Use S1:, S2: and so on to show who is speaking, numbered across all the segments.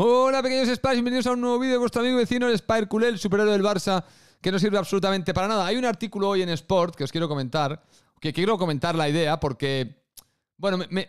S1: Hola pequeños Spice! bienvenidos a un nuevo vídeo de vuestro amigo vecino el Spire Culé, el superhéroe del Barça, que no sirve absolutamente para nada. Hay un artículo hoy en Sport que os quiero comentar, que quiero comentar la idea porque, bueno, me,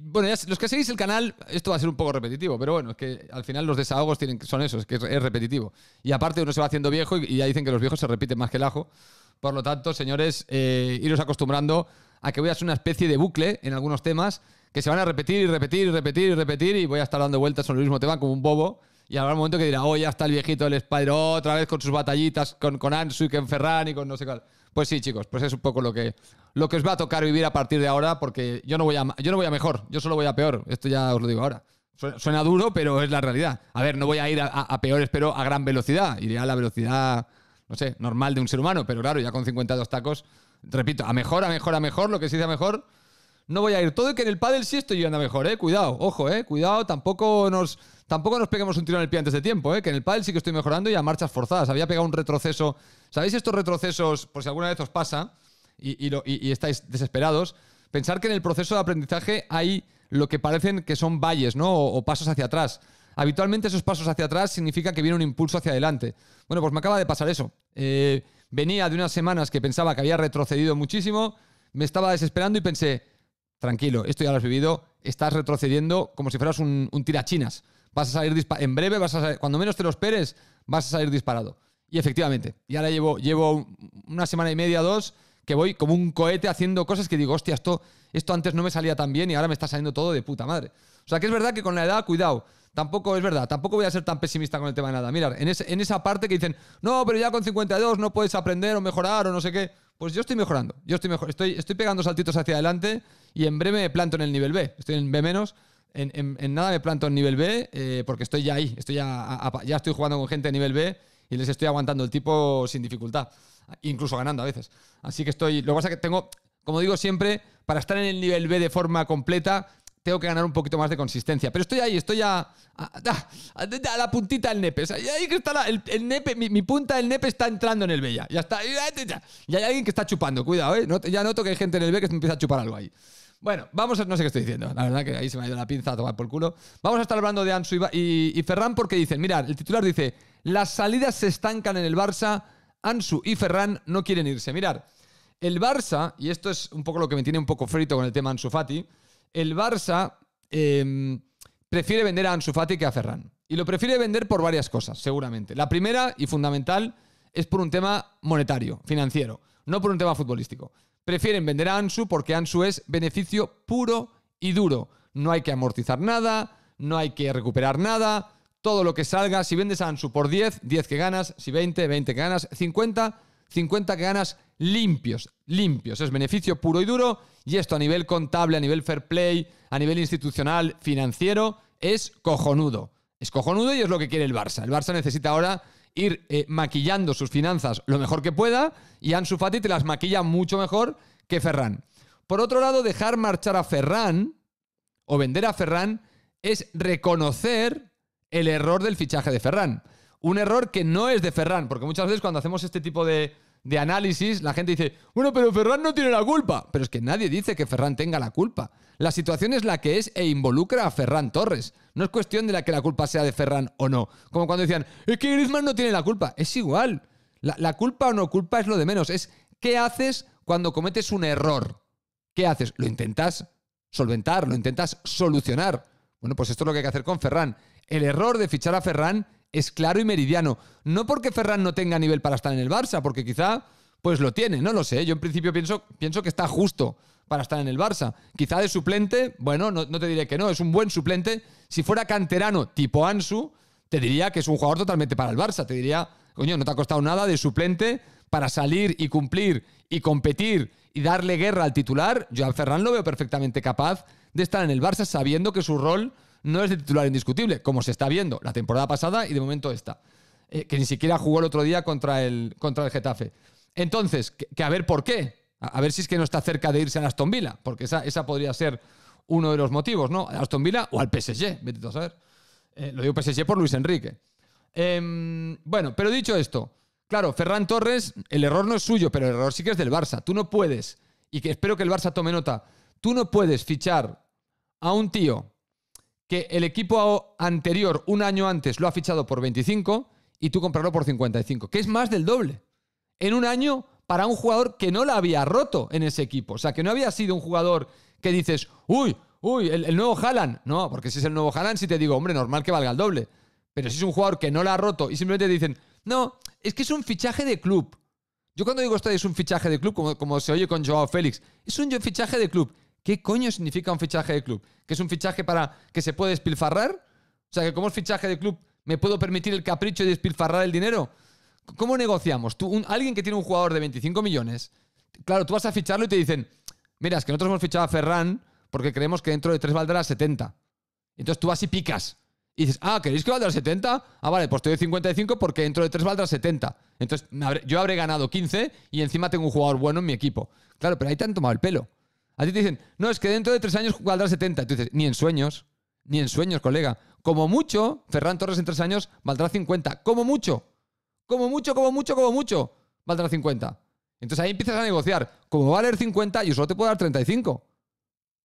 S1: bueno los que seguís el canal, esto va a ser un poco repetitivo, pero bueno, es que al final los desahogos tienen, son esos, que es, repetitivo. Y aparte uno se va haciendo viejo y, ya dicen que los viejos se repiten más que el ajo. Por lo tanto, señores, eh, iros acostumbrando a que voy a hacer una especie de bucle en algunos temas que se van a repetir y repetir y repetir y repetir y voy a estar dando vueltas sobre el mismo tema como un bobo. Y habrá un momento que dirá, oh, ya está el viejito del Spider otra vez con sus batallitas, con, con Ansu y con Ferran y con no sé cuál. Pues sí, chicos, pues es un poco lo que, lo que os va a tocar vivir a partir de ahora, porque yo no voy a, yo no voy a mejor, yo solo voy a peor. Esto ya os lo digo ahora. Suena, duro, pero es la realidad. A ver, no voy a ir a, a, pero peor, espero, a gran velocidad. Iría a la velocidad, no sé, normal de un ser humano, pero claro, ya con 52 tacos, repito, a mejor, a mejor, a mejor, lo que se dice a mejor no voy a ir todo y que en el pádel sí estoy yendo mejor, ¿eh? Cuidado, ojo, ¿eh? Cuidado, tampoco nos, tampoco nos peguemos un tiro en el pie antes de tiempo, ¿eh? Que en el pádel sí que estoy mejorando y a marchas forzadas. Había pegado un retroceso. ¿Sabéis estos retrocesos, por si alguna vez os pasa y, estáis desesperados? Pensar que en el proceso de aprendizaje hay lo que parecen que son valles, ¿no? o, pasos hacia atrás. Habitualmente esos pasos hacia atrás significa que viene un impulso hacia adelante. Bueno, pues me acaba de pasar eso. Eh, venía de unas semanas que pensaba que había retrocedido muchísimo, me estaba desesperando y pensé, tranquilo, esto ya lo has vivido, estás retrocediendo como si fueras un, tirachinas. Vas a salir en breve, vas a cuando menos te lo esperes, vas a salir disparado. Y efectivamente, y ahora llevo, llevo una semana y media, dos, que voy como un cohete haciendo cosas que digo, hostia, esto, antes no me salía tan bien y ahora me está saliendo todo de puta madre. O sea que es verdad que con la edad, cuidado, tampoco es verdad, tampoco voy a ser tan pesimista con el tema de nada. Mirar, en, en esa parte que dicen, no, pero ya con 52 no puedes aprender o mejorar o no sé qué, pues yo estoy mejorando, yo estoy mejor, estoy, estoy pegando saltitos hacia adelante y en breve me planto en el nivel B. Estoy en B menos. En, en, nada me planto en nivel B eh, porque estoy ya ahí. Estoy ya, ya estoy jugando con gente de nivel B y les estoy aguantando el tipo sin dificultad. Incluso ganando a veces. Así que estoy. Lo que pasa es que tengo, como digo siempre, para estar en el nivel B de forma completa, tengo que ganar un poquito más de consistencia. Pero estoy ahí, estoy a, a, la puntita del nepe. ahí que está el, mi, punta del nepe está entrando en el Bella. ya. está. Y hay alguien que está chupando, cuidado, ¿eh? ya noto que hay gente en el B que empieza a chupar algo ahí. Bueno, vamos a. No sé qué estoy diciendo. La verdad que ahí se me ha ido la pinza a tomar por culo. Vamos a estar hablando de Ansu y, y Ferran porque dicen: Mirad, el titular dice: Las salidas se estancan en el Barça. Ansu y Ferran no quieren irse. Mirad, el Barça, y esto es un poco lo que me tiene un poco frito con el tema Ansu Fati el Barça em, prefiere vender a Ansu Fati que a Ferran. Y lo prefiere vender por varias cosas, seguramente. La primera y fundamental es por un tema monetario, financiero, no por un tema futbolístico. Prefieren vender a Ansu porque Ansu es beneficio puro y duro. No hay que amortizar nada, no hay que recuperar nada, todo lo que salga, si vendes a Ansu por 10, 10 que ganas, si 20, 20 que ganas, 50, 50 ganas limpios, limpios. Es beneficio puro y duro y esto a nivel contable, a nivel fair play, a nivel institucional, financiero, es cojonudo. Es cojonudo y es lo que quiere el Barça. El Barça necesita ahora ir eh, maquillando sus finanzas lo mejor que pueda y Ansu Fati te las maquilla mucho mejor que Ferran. Por otro lado, dejar marchar a Ferran o vender a Ferran es reconocer el error del fichaje de Ferran. Un error que no es de Ferran, porque muchas veces cuando hacemos este tipo de, análisis, la gente dice, bueno, pero Ferran no tiene la culpa. Pero es que nadie dice que Ferran tenga la culpa. La situación es la que es e involucra a Ferran Torres. No es cuestión de la que la culpa sea de Ferran o no. Como cuando decían, es que Griezmann no tiene la culpa. Es igual. La, la culpa o no culpa es lo de menos. Es qué haces cuando cometes un error. ¿Qué haces? Lo intentas solventar, lo intentas solucionar. Bueno, pues esto es lo que hay que hacer con Ferran. El error de fichar a Ferran es claro y meridiano. No porque Ferran no tenga nivel para estar en el Barça, porque quizá pues lo tiene, no lo sé. Yo en principio pienso, pienso que está justo para estar en el Barça. Quizá de suplente, bueno, no, te diré que no, es un buen suplente. Si fuera canterano tipo Ansu, te diría que es un jugador totalmente para el Barça. Te diría, coño, no te ha costado nada de suplente para salir y cumplir y competir y darle guerra al titular. Yo a Ferran lo veo perfectamente capaz de estar en el Barça sabiendo que su rol no es de titular indiscutible, como se está viendo la temporada pasada y de momento esta. Eh, que ni siquiera jugó el otro día contra el, contra Getafe. Entonces, que, a ver por qué. A, ver si es que no está cerca de irse a Aston Villa, porque esa, esa podría ser uno de los motivos, ¿no? A Aston Villa o al PSG, vete a saber. Eh, lo digo PSG por Luis Enrique. Em, bueno, pero dicho esto, claro, Ferran Torres, el error no es suyo, pero el error sí que es del Barça. Tú no puedes, y que espero que el Barça tome nota, tú no puedes fichar a un tío que el equipo anterior, un año antes, lo ha fichado por 25 y tú comprarlo por 55, que es más del doble. En un año para un jugador que no la había roto en ese equipo. O sea, que no había sido un jugador que dices, uy, uy, el, nuevo Haaland. No, porque si es el nuevo Haaland, si sí te digo, hombre, normal que valga el doble. Pero si es un jugador que no la ha roto y simplemente dicen, no, es que es un fichaje de club. Yo cuando digo esto es un fichaje de club, como, como se oye con Joao Félix, es un fichaje de club. ¿Qué coño significa un fichaje de club? ¿Que es un fichaje para que se puede despilfarrar? O sea, que como es fichaje de club, ¿me puedo permitir el capricho de despilfarrar el dinero? ¿Cómo negociamos? Tú, alguien que tiene un jugador de 25 millones, claro, tú vas a ficharlo y te dicen, mira, es que nosotros hemos fichado a Ferran porque creemos que dentro de tres valdrá 70. Entonces tú vas y picas. Y dices, ah, ¿queréis que valdrá 70? Ah, vale, pues te doy 55 porque dentro de tres valdrá 70. Entonces yo habré ganado 15 y encima tengo un jugador bueno en mi equipo. Claro, pero ahí te han tomado el pelo. A ti te dicen, no, es que dentro de tres años valdrá 70. Tú dices, ni en sueños, ni en sueños, colega. Como mucho, Ferran Torres en tres años valdrá 50. Como mucho. Como mucho, como mucho, como mucho. Valdrá 50. Entonces ahí empiezas a negociar. Como va a valer 50, yo solo te puedo dar 35.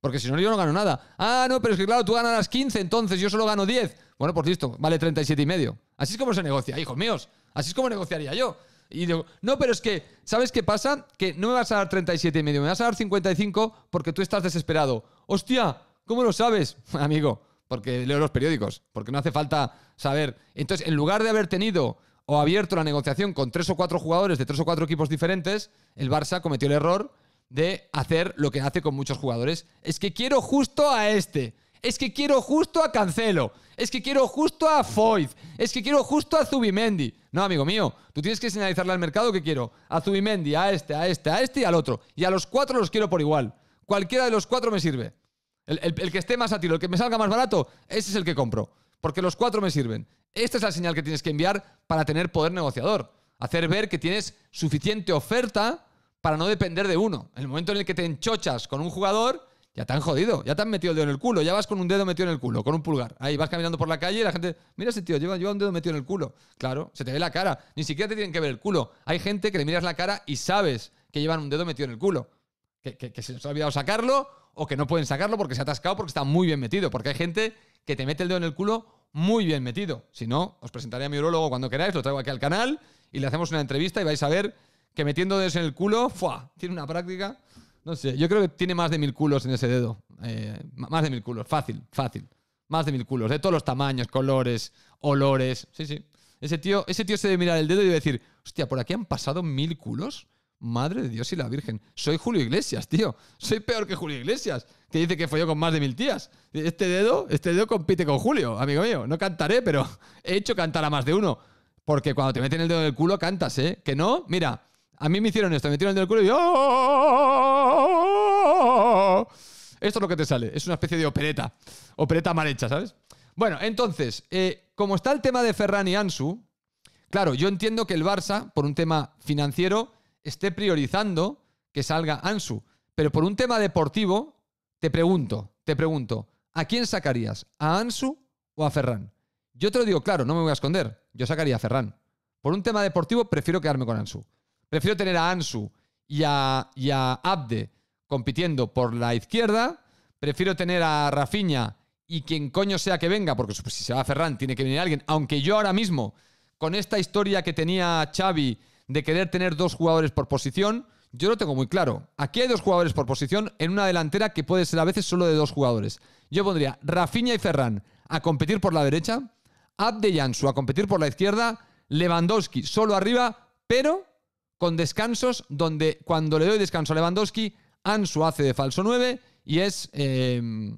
S1: Porque si no, yo no gano nada. Ah, no, pero es que claro, tú ganarás 15, entonces yo solo gano 10. Bueno, pues listo, vale 37 y medio. Así es como se negocia, hijos míos. Así es como negociaría yo. Y digo, no, pero es que, ¿sabes qué pasa? Que no me vas a dar 37 y medio, me vas a dar 55 porque tú estás desesperado. Hostia, ¿cómo lo sabes, amigo? Porque leo los periódicos, porque no hace falta saber. Entonces, en lugar de haber tenido o abierto la negociación con tres o cuatro jugadores de tres o cuatro equipos diferentes, el Barça cometió el error de hacer lo que hace con muchos jugadores. Es que quiero justo a este. Es que quiero justo a Cancelo. Es que quiero justo a Foyd, Es que quiero justo a Zubimendi. No, amigo mío, tú tienes que señalizarle al mercado que quiero. A Zubimendi, a este, a este, a este y al otro. Y a los cuatro los quiero por igual. Cualquiera de los cuatro me sirve. El, que esté más a tiro, el que me salga más barato, ese es el que compro. Porque los cuatro me sirven. Esta es la señal que tienes que enviar para tener poder negociador. Hacer ver que tienes suficiente oferta para no depender de uno. En el momento en el que te enchochas con un jugador, ya te han jodido, ya te han metido el dedo en el culo, ya vas con un dedo metido en el culo, con un pulgar. Ahí vas caminando por la calle y la gente, mira ese tío, lleva, un dedo metido en el culo. Claro, se te ve la cara, ni siquiera te tienen que ver el culo. Hay gente que le miras la cara y sabes que llevan un dedo metido en el culo. Que, que se les ha olvidado sacarlo o que no pueden sacarlo porque se ha atascado porque está muy bien metido. Porque hay gente que te mete el dedo en el culo muy bien metido. Si no, os presentaré a mi urologo cuando queráis, lo traigo aquí al canal y le hacemos una entrevista y vais a ver que metiendo dedos en el culo, ¡fua! Tiene una práctica. No sé, yo creo que tiene más de mil culos en ese dedo. Eh, más de mil culos, fácil, fácil. Más de mil culos, de ¿eh? todos los tamaños, colores, olores. Sí, sí. Ese tío, ese tío se debe mirar el dedo y debe decir, hostia, por aquí han pasado mil culos. Madre de Dios y la Virgen. Soy Julio Iglesias, tío. Soy peor que Julio Iglesias, que dice que yo con más de mil tías. Este dedo, este dedo compite con Julio, amigo mío. No cantaré, pero he hecho cantar a más de uno. Porque cuando te meten el dedo en el culo, cantas, ¿eh? Que no, mira, a mí me hicieron esto, me tiraron del culo y yo... Oh". Esto es lo que te sale, es una especie de opereta, opereta mal hecha, ¿sabes? Bueno, entonces, eh, como está el tema de Ferran y Ansu, claro, yo entiendo que el Barça, por un tema financiero, esté priorizando que salga Ansu, pero por un tema deportivo, te pregunto, te pregunto, ¿a quién sacarías? ¿A Ansu o a Ferran? Yo te lo digo claro, no me voy a esconder, yo sacaría a Ferran. Por un tema deportivo, prefiero quedarme con Ansu. Prefiero tener a Ansu y a, Abde compitiendo por la izquierda. Prefiero tener a Rafiña y quien coño sea que venga, porque pues, si se va a Ferran tiene que venir alguien, aunque yo ahora mismo, con esta historia que tenía Xavi de querer tener dos jugadores por posición, yo lo tengo muy claro. Aquí hay dos jugadores por posición en una delantera que puede ser a veces solo de dos jugadores. Yo pondría Rafiña y Ferran a competir por la derecha, Abde y Ansu a competir por la izquierda, Lewandowski solo arriba, pero con descansos donde cuando le doy descanso a Lewandowski, Ansu hace de falso 9 y es em,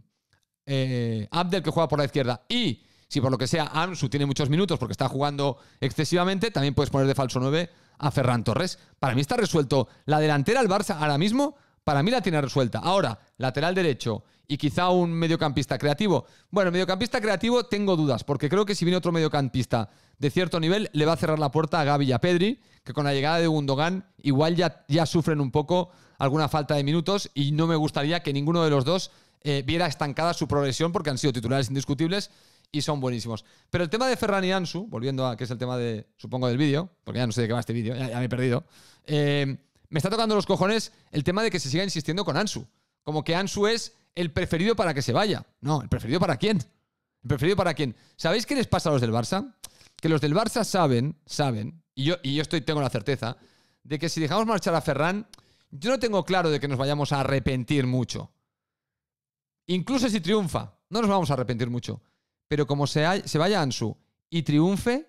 S1: eh, Abdel que juega por la izquierda. Y si por lo que sea Ansu tiene muchos minutos porque está jugando excesivamente, también puedes poner de falso 9 a Ferran Torres. Para mí está resuelto la delantera al Barça ahora mismo para mí la tiene resuelta. Ahora, lateral derecho y quizá un mediocampista creativo. Bueno, mediocampista creativo tengo dudas, porque creo que si viene otro mediocampista de cierto nivel, le va a cerrar la puerta a Gaby y a Pedri, que con la llegada de Gundogan igual ya, sufren un poco alguna falta de minutos y no me gustaría que ninguno de los dos eh, viera estancada su progresión, porque han sido titulares indiscutibles y son buenísimos. Pero el tema de Ferran y Ansu, volviendo a que es el tema de, supongo, del vídeo, porque ya no sé de qué va este vídeo, ya, me he perdido. Eh, me está tocando los cojones el tema de que se siga insistiendo con Ansu. Como que Ansu es el preferido para que se vaya. No, ¿el preferido para quién? ¿El preferido para quién? ¿Sabéis qué les pasa a los del Barça? Que los del Barça saben, saben, y yo, y yo estoy, tengo la certeza, de que si dejamos marchar a Ferran, yo no tengo claro de que nos vayamos a arrepentir mucho. Incluso si triunfa, no nos vamos a arrepentir mucho. Pero como se, se vaya Ansu y triunfe,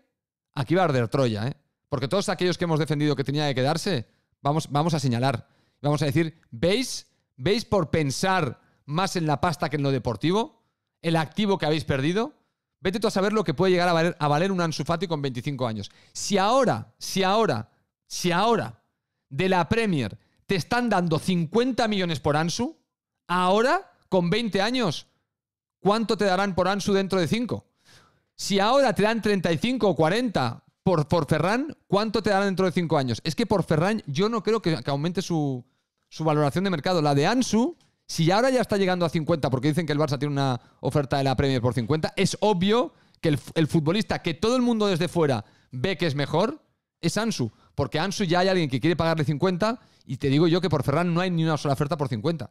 S1: aquí va a arder Troya, ¿eh? Porque todos aquellos que hemos defendido que tenía que quedarse, Vamos, vamos a señalar. Vamos a decir, ¿veis? ¿Veis por pensar más en la pasta que en lo deportivo? ¿El activo que habéis perdido? Vete tú a saber lo que puede llegar a valer, a valer un Ansufati con 25 años. Si ahora, si ahora, si ahora de la Premier te están dando 50 millones por Ansu, ahora, con 20 años, ¿cuánto te darán por Ansu dentro de 5? Si ahora te dan 35 o 40, por, Ferran, ¿cuánto te darán dentro de cinco años? Es que por Ferran yo no creo que, aumente su, valoración de mercado. La de Ansu, si ahora ya está llegando a 50, porque dicen que el Barça tiene una oferta de la Premier por 50, es obvio que el, futbolista que todo el mundo desde fuera ve que es mejor es Ansu. Porque Ansu ya hay alguien que quiere pagarle 50 y te digo yo que por Ferran no hay ni una sola oferta por 50.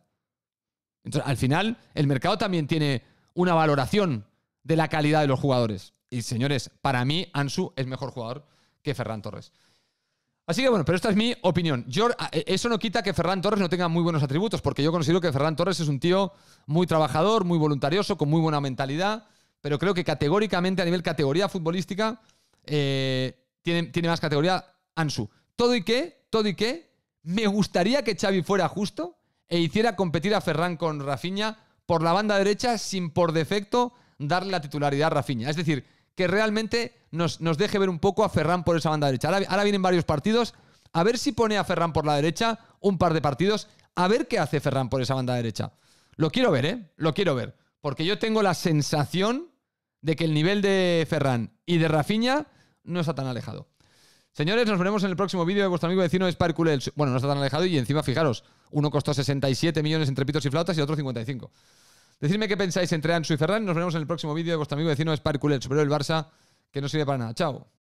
S1: Entonces, al final, el mercado también tiene una valoración de la calidad de los jugadores. Y señores, para mí Ansu es mejor jugador que Ferran Torres. Así que bueno, pero esta es mi opinión. Yo, eh, eso no quita que Ferran Torres no tenga muy buenos atributos, porque yo considero que Ferran Torres es un tío muy trabajador, muy voluntarioso, con muy buena mentalidad, pero creo que categóricamente a nivel categoría futbolística eh, tiene, tiene, más categoría Ansu. Todo y que, todo y que, me gustaría que Xavi fuera justo e hiciera competir a Ferran con Rafinha por la banda derecha sin por defecto darle la titularidad a Rafinha. Es decir, que realmente nos, deje ver un poco a Ferran por esa banda derecha. Ahora, vienen varios partidos. A ver si pone a Ferran por la derecha un par de partidos. A ver qué hace Ferran por esa banda derecha. Lo quiero ver, ¿eh? Lo quiero ver. Porque yo tengo la sensación de que el nivel de Ferran y de Rafinha no está tan alejado. Señores, nos veremos en el próximo vídeo de vuestro amigo vecino Sparkulel. Bueno, no está tan alejado y encima, fijaros, uno costó 67 millones entre pitos y flautas y el otro 55. Decidme qué pensáis entre Ansu y Ferran. Nos vemos en el próximo vídeo de vuestro amigo vecino el sobre el Barça, que no sirve para nada. Chao.